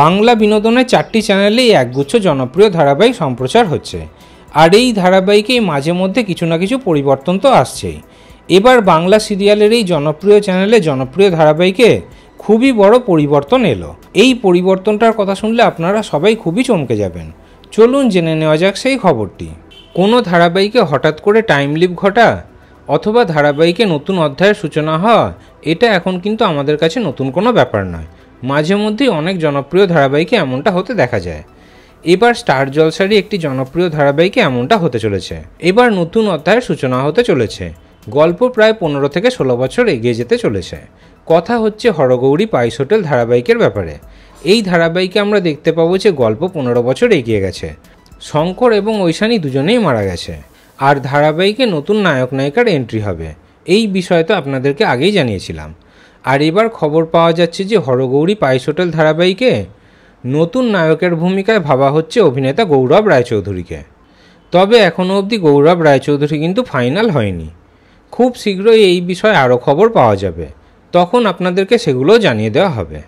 বাংলা বিনোদনের চারটি চ্যানেলে একগুচ্ছ জনপ্রিয় ধারাবাহিক সম্প্রচার হচ্ছে আর এই ধারাবাহিকে মাঝে মধ্যে কিছু না কিছু পরিবর্তন তো আসছেই এবার বাংলা সিরিয়ালের এই জনপ্রিয় চ্যানেলে জনপ্রিয় ধারাবাহিকে খুবই বড় পরিবর্তন এলো এই পরিবর্তনটার কথা শুনলে আপনারা সবাই খুবই চমকে যাবেন চলুন জেনে নেওয়া যাক সেই খবরটি কোনো ধারাবাহিকে হঠাৎ করে টাইম লিপ ঘটা অথবা ধারাবাহিকে নতুন অধ্যায়ের সূচনা হওয়া এটা এখন কিন্তু আমাদের কাছে নতুন কোনো ব্যাপার নয় মাঝে মধ্যেই অনেক জনপ্রিয় ধারাবাহিকে এমনটা হতে দেখা যায় এবার স্টার জলসারই একটি জনপ্রিয় ধারাবাহিকে এমনটা হতে চলেছে এবার নতুন অধ্যায়ের সূচনা হতে চলেছে গল্প প্রায় পনেরো থেকে ষোলো বছর এগিয়ে যেতে চলেছে কথা হচ্ছে হরগৌরী পাইস হোটেল ধারাবাহিকের ব্যাপারে এই ধারাবাহিকে আমরা দেখতে পাবো যে গল্প পনেরো বছর এগিয়ে গেছে শঙ্কর এবং ঐশানী দুজনেই মারা গেছে আর ধারাবাহিকে নতুন নায়ক নায়িকার এন্ট্রি হবে এই বিষয়ে তো আপনাদেরকে আগেই জানিয়েছিলাম আর এবার খবর পাওয়া যাচ্ছে যে হরগৌরী পাইস হোটেল ধারাবাহিকে নতুন নায়কের ভূমিকায় ভাবা হচ্ছে অভিনেতা গৌরব রায়চৌধুরীকে তবে এখনও অবধি গৌরব রায়চৌধুরী কিন্তু ফাইনাল হয়নি খুব শীঘ্রই এই বিষয়ে আরও খবর পাওয়া যাবে তখন আপনাদেরকে সেগুলো জানিয়ে দেওয়া হবে